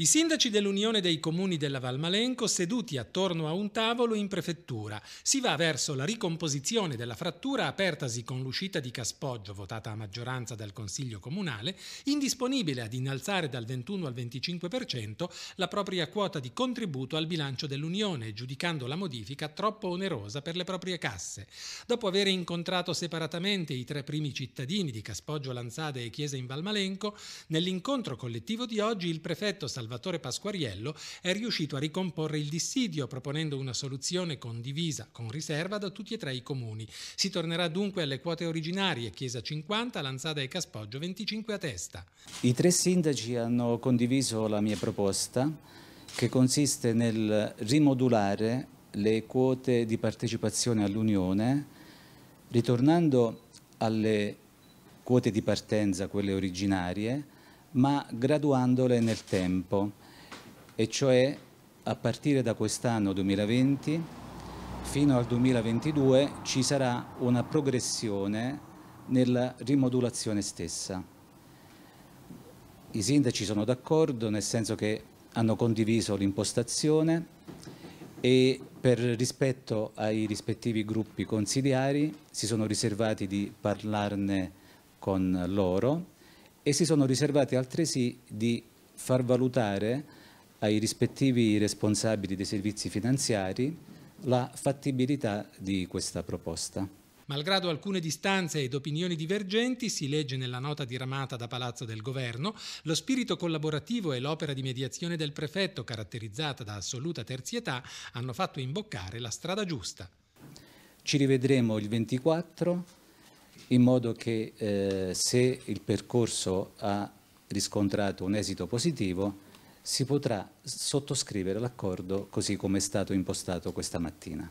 I sindaci dell'Unione dei Comuni della Valmalenco seduti attorno a un tavolo in prefettura. Si va verso la ricomposizione della frattura apertasi con l'uscita di Caspoggio, votata a maggioranza dal Consiglio Comunale, indisponibile ad innalzare dal 21 al 25% la propria quota di contributo al bilancio dell'Unione, giudicando la modifica troppo onerosa per le proprie casse. Dopo aver incontrato separatamente i tre primi cittadini di Caspoggio, Lanzade e Chiesa in Valmalenco, nell'incontro collettivo di oggi il prefetto Salvatore Salvatore Pasquariello, è riuscito a ricomporre il dissidio proponendo una soluzione condivisa con riserva da tutti e tre i comuni. Si tornerà dunque alle quote originarie, Chiesa 50, Lanzada e Caspoggio 25 a testa. I tre sindaci hanno condiviso la mia proposta che consiste nel rimodulare le quote di partecipazione all'Unione, ritornando alle quote di partenza, quelle originarie, ma graduandole nel tempo, e cioè a partire da quest'anno 2020 fino al 2022 ci sarà una progressione nella rimodulazione stessa. I sindaci sono d'accordo nel senso che hanno condiviso l'impostazione e per rispetto ai rispettivi gruppi consigliari si sono riservati di parlarne con loro e si sono riservati altresì di far valutare ai rispettivi responsabili dei servizi finanziari la fattibilità di questa proposta. Malgrado alcune distanze ed opinioni divergenti, si legge nella nota diramata da Palazzo del Governo, lo spirito collaborativo e l'opera di mediazione del prefetto, caratterizzata da assoluta terzietà, hanno fatto imboccare la strada giusta. Ci rivedremo il 24 in modo che eh, se il percorso ha riscontrato un esito positivo si potrà sottoscrivere l'accordo così come è stato impostato questa mattina.